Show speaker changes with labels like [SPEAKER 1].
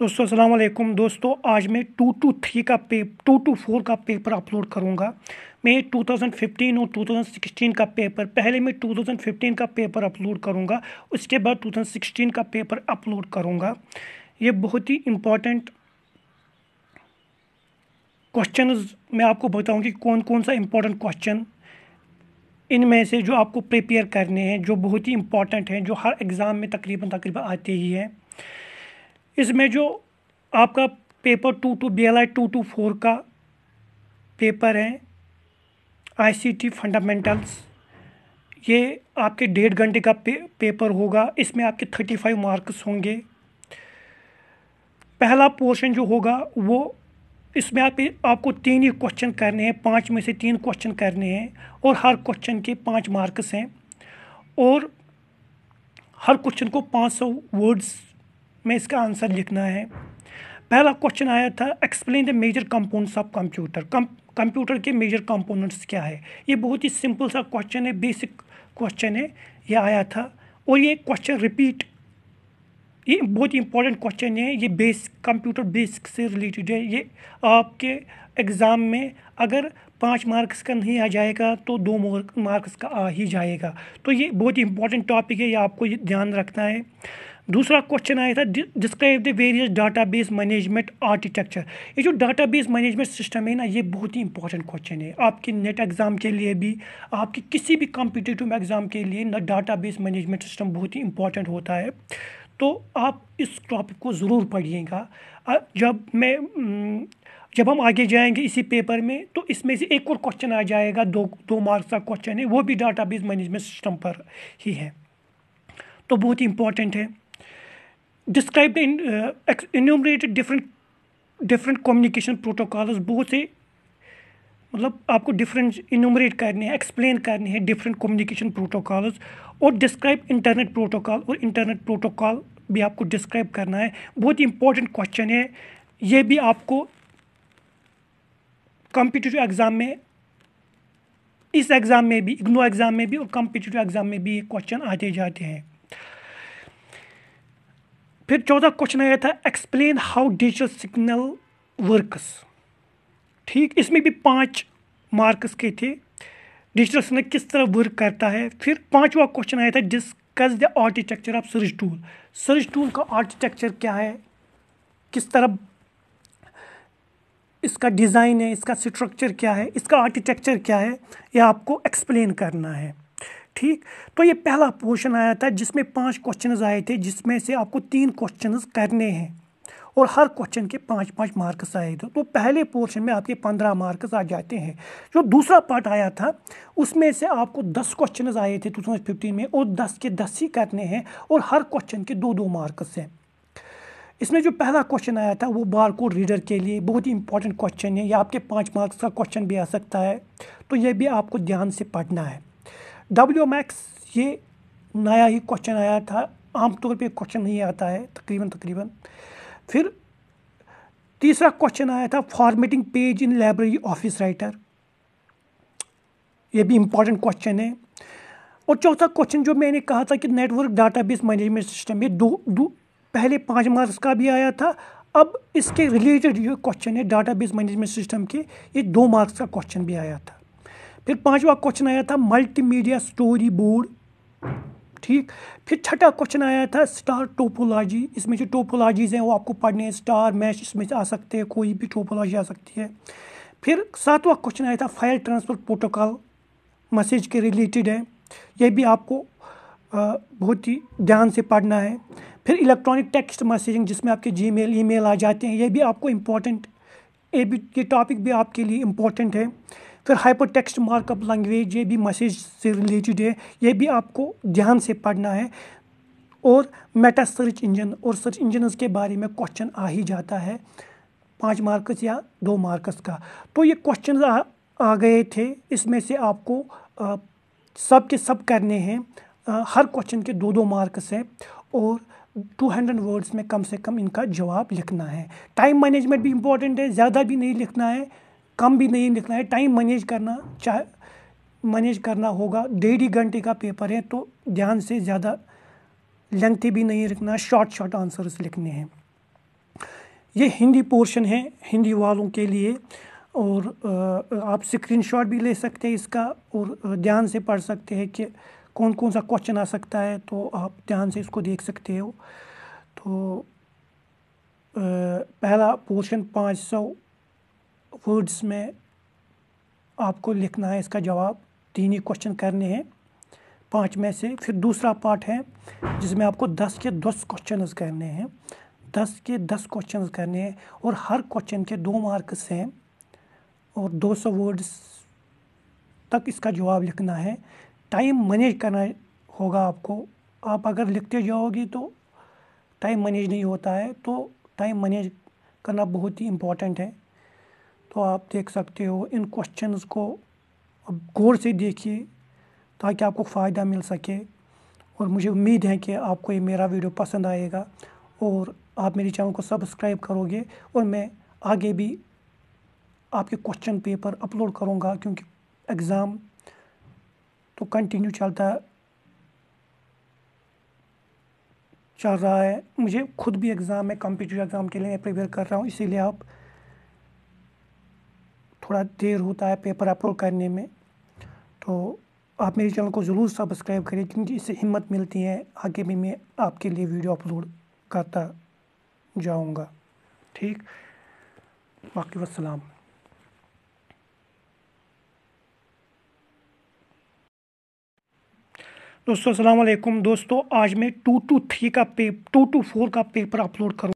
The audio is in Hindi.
[SPEAKER 1] दोस्तों अस्सलाम वालेकुम दोस्तों आज मैं टू टू थ्री का पे टू टू फोर का पेपर अपलोड करूंगा मैं 2015 और 2016 का पेपर पहले मैं 2015 का पेपर अपलोड करूँगा उसके बाद 2016 का पेपर अपलोड करूँगा ये बहुत ही इम्पॉर्टेंट क्वेश्चन मैं आपको बताऊंगी कौन कौन सा इम्पोर्टेंट क्वेश्चन इनमें से जो आपको प्रिपेयर करने हैं जो बहुत ही इम्पॉर्टेंट हैं जो हर एग्ज़ाम में तकरीबन तकरीबन आते ही हैं इसमें जो आपका paper two two B L I two two four का पेपर है आईसीटी फंडामेंटल्स ये आपके डेढ़ घंटे का पे, पेपर होगा इसमें आपके थर्टी फाइव मार्क्स होंगे पहला पोर्शन जो होगा वो इसमें आप आपको तीन ही क्वेश्चन करने हैं पाँच में से तीन क्वेश्चन करने हैं और हर क्वेश्चन के पाँच मार्क्स हैं और हर क्वेश्चन को पाँच सौ वर्ड्स में इसका आंसर लिखना है पहला क्वेश्चन आया था explain the major components of computer computer के मेजर कंपोनेंट्स क्या है ये बहुत ही सिंपल सा क्वेश्चन है बेसिक क्वेश्चन है ये आया था और ये क्वेश्चन रिपीट ये बहुत ही इंपॉर्टेंट क्वेश्चन है ये बेस कंप्यूटर बेसिक से रिलेटेड है ये आपके एग्ज़ाम में अगर पाँच मार्क्स का नहीं आ जाएगा तो दो मार्क्स का आ ही जाएगा तो ये बहुत ही इंपॉर्टेंट टॉपिक है ये आपको ये ध्यान रखना है दूसरा क्वेश्चन आया था describe the various data base management architecture ये जो डाटा बेस मैनेजमेंट सिस्टम है ना ये बहुत ही इंपॉर्टेंट क्वेश्चन है आपके नेट एग्ज़ाम के लिए भी आपके किसी भी कॉम्पिटेटिव एग्ज़ाम के लिए ना डाटा बेस मैनेजमेंट सिस्टम बहुत ही इंपॉर्टेंट होता है तो आप इस टॉपिक को ज़रूर पढ़िएगा जब मैं जब हम आगे जाएंगे इसी पेपर में तो इसमें से एक और क्वेश्चन आ जाएगा दो दो मार्क्स का क्वेश्चन है वो भी डाटा बेस मैनेजमेंट सिस्टम पर ही है तो बहुत ही इंपॉर्टेंट है describe the enumerated different different communication protocol बहुत से मतलब आपको डिफरेंट इनोमरेट करने हैं एक्सप्लेन करने हैं डिफरेंट कम्युनिकेशन प्रोटोकॉल्स और डिस्क्राइब इंटरनेट प्रोटोकॉल और इंटरनेट प्रोटोकॉल भी आपको डिस्क्राइब करना है बहुत ही इंपॉर्टेंट क्वेश्चन है ये भी आपको कॉम्पिटिटिव एग्ज़ाम में इस एग्ज़ाम में भी इग्नो एग्ज़ाम में भी और कॉम्पिटिटिव एग्ज़ाम में भी ये क्वेश्चन आते जाते हैं फिर चौथा क्वेश्चन आया था explain how digital signal works ठीक इसमें भी पांच मार्क्स के थे डिजिटल सिग्नल किस तरह वर्क करता है फिर पांचवा क्वेश्चन आया था discuss the architecture of search tool search tool का आर्किटेक्चर क्या है किस तरह इसका डिज़ाइन है इसका स्ट्रक्चर क्या है इसका आर्किटेक्चर क्या है यह आपको एक्सप्लेन करना है ठीक तो ये पहला पोर्शन आया था जिसमें पांच क्वेश्चंस आए थे जिसमें से आपको तीन क्वेश्चंस करने हैं और हर क्वेश्चन के पाँच पाँच मार्क्स आए थे तो पहले पोर्शन में आपके पंद्रह मार्क्स आ जाते हैं जो दूसरा पार्ट आया था उसमें से आपको दस क्वेश्चन आए थे टू थाउजेंड फिफ्टीन में और दस के दस ही करने हैं और हर क्वेश्चन के दो दो मार्क्स हैं इसमें जो पहला क्वेश्चन आया था वो बार कोड रीडर के लिए बहुत ही इंपॉर्टेंट क्वेश्चन है या आपके पाँच मार्क्स का क्वेश्चन भी आ सकता है तो ये भी आपको ध्यान से पढ़ना है डब्ल्यू मैक्स ये नया ही क्वेश्चन आया था आमतौर पे क्वेश्चन नहीं आता है तकरीबन तकरीबन फिर तीसरा क्वेश्चन आया था formatting page in library office writer ये भी इम्पॉर्टेंट क्वेश्चन है और चौथा क्वेश्चन जो मैंने कहा था कि नेटवर्क डाटाबेस मैनेजमेंट सिस्टम ये दो दो पहले पाँच मार्क्स का भी आया था अब इसके रिलेटेड जो क्वेश्चन है डाटाबेस मैनेजमेंट सिस्टम के ये दो मार्क्स का क्वेश्चन भी आया था फिर पांचवा क्वेश्चन आया था मल्टीमीडिया स्टोरी बोर्ड ठीक फिर छठा क्वेश्चन आया था स्टार टोपोलॉजी इसमें जो टोपोलॉजीज़ हैं वो आपको पढ़ने हैं स्टार मैश इसमें से आ सकते हैं कोई भी टोपोलॉजी आ सकती है फिर सातवां क्वेश्चन आया था फाइल ट्रांसफ़र प्रोटोकॉल मैसेज के रिलेटेड है यह भी आपको बहुत ही ध्यान से पढ़ना है फिर इलेक्ट्रॉनिक टेक्स्ट मैसेजिंग जिसमें आपके जी मेल ई मेल आ जाते हैं यह भी आपको इम्पोर्टेंट ये भी ये टॉपिक भी आपके लिए इम्पोर्टेंट है फिर हाइपर टेक्स्ट मार्कअप लैंग्वेज ये भी मैसेज से रिलेटेड है ये भी आपको ध्यान से पढ़ना है और मेटा सर्च इंजन और सर्च इंजन के बारे में क्वेश्चन आ ही जाता है पाँच मार्क्स या दो मार्क्स का तो ये क्वेश्चन आ, आ गए थे इसमें से आपको आ, सब के सब करने हैं हर क्वेश्चन के दो दो मार्क्स हैं और टू हंड्रेड वर्ड्स में कम से कम इनका जवाब लिखना है टाइम मैनेजमेंट भी इम्पोर्टेंट है ज़्यादा भी नहीं लिखना है कम भी नहीं लिखना है टाइम मैनेज करना चाह मैनेज करना होगा डेढ़ ही घंटे का पेपर है तो ध्यान से ज़्यादा लेंथी भी नहीं रखना शॉर्ट शॉर्ट आंसर्स लिखने हैं ये हिंदी पोर्शन है हिंदी वालों के लिए और आप स्क्रीनशॉट भी ले सकते हैं इसका और ध्यान से पढ़ सकते हैं कि कौन कौन सा क्वेश्चन आ सकता है तो आप ध्यान से इसको देख सकते हो तो पहला पोर्शन पाँच सौ वर्ड्स में आपको लिखना है इसका जवाब तीन ही क्वेश्चन करने हैं पाँच में से फिर दूसरा पार्ट है जिसमें आपको दस के दस क्वेश्चन करने हैं दस के दस क्वेश्चन करने हैं और हर क्वेश्चन के दो मार्क्स हैं और दो सौ वर्ड्स तक इसका जवाब लिखना है टाइम मैनेज करना होगा आपको आप अगर लिखते जाओगे तो टाइम मैनेज नहीं होता है तो टाइम मैनेज करना बहुत ही इम्पॉर्टेंट है तो आप देख सकते हो इन क्वेश्चंस को अब गौर से देखिए ताकि आपको फ़ायदा मिल सके और मुझे उम्मीद है कि आपको ये मेरा वीडियो पसंद आएगा और आप मेरे चैनल को सब्सक्राइब करोगे और मैं आगे भी आपके क्वेश्चन पेपर अपलोड करूँगा क्योंकि एग्ज़ाम तो कंटिन्यू चलता चल रहा है मुझे खुद भी एग्ज़ाम है कंपिटिव एग्ज़ाम के लिए प्रिपेयर कर रहा हूँ इसीलिए आप थोड़ा देर होता है पेपर अपलोड करने में तो आप मेरे चैनल को ज़रूर सब्सक्राइब करें क्योंकि इससे हिम्मत मिलती है आगे भी मैं आपके लिए वीडियो अपलोड करता जाऊँगा ठीक बाकी वसलाम दोस्तों अस्सलाम दोस्तों आज मैं टू टू थ्री का पेपर टू टू फोर का पेपर अपलोड करूँ